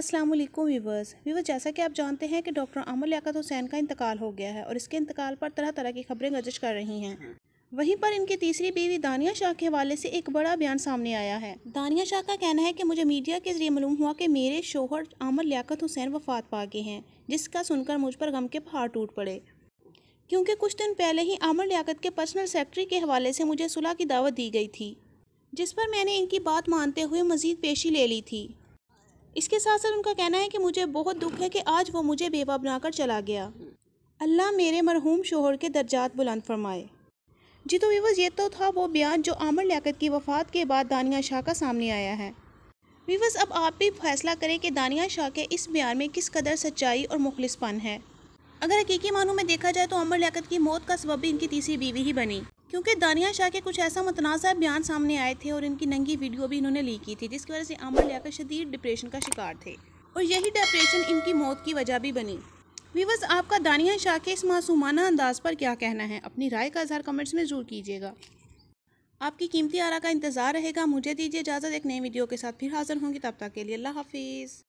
अस्सलाम वालेकुम व्यूवर्स जैसा कि आप जानते हैं कि डॉक्टर अमर लियाकत हुसैन का इंतकाल हो गया है और इसके इंतकाल पर तरह तरह की खबरें गजश कर रही हैं वहीं पर इनकी तीसरी बीवी दानिया शाह के हवाले से एक बड़ा बयान सामने आया है दानिया शाह का कहना है कि मुझे मीडिया के जरिए मालूम हुआ कि मेरे शोहर आमर लियाकत हुसैन वफात पा गए हैं जिसका सुनकर मुझ पर गम के पहाड़ टूट पड़े क्योंकि कुछ दिन पहले ही आमर लियाकत के पर्सनल सेक्रेटरी के हवाले से मुझे सुलह की दावत दी गई थी जिस पर मैंने इनकी बात मानते हुए मज़ीद पेशी ले ली थी इसके साथ साथ उनका कहना है कि मुझे बहुत दुख है कि आज वो मुझे बेवा बनाकर चला गया अल्लाह मेरे मरहूम शोहर के दर्जात बुलंद फरमाए जी तो वीवर्स ये तो था वो बयान जो आमर लियाकत की वफ़ात के बाद दानिया शाह का सामने आया है वीवर्स अब आप भी फैसला करें कि दानिया शाह के इस बयान में किस कदर सच्चाई और मुखलिसपन है अगर हकीकी मानों में देखा जाए तो अमर लियाकत की मौत का सबब भी इनकी तीसरी बीवी ही बनी क्योंकि दानिया शाह के कुछ ऐसा मतनाज़ा बयान सामने आए थे और इनकी नंगी वीडियो भी इन्होंने ली की थी जिसकी वजह से आमर लियाकत शदीद डिप्रेशन का शिकार थे और यही डिप्रेशन इनकी मौत की वजह भी बनी वीवर्स आपका दानिया शाह के इस मासूमाना अंदाज पर क्या कहना है अपनी राय का इजहार कमेंट्स में ज़रूर कीजिएगा आपकी कीमती आरा का इंतज़ार रहेगा मुझे दीजिए इजाज़त एक नई वीडियो के साथ फिर हाज़िर होंगी तब तक के लिए अल्लाह हाफिज़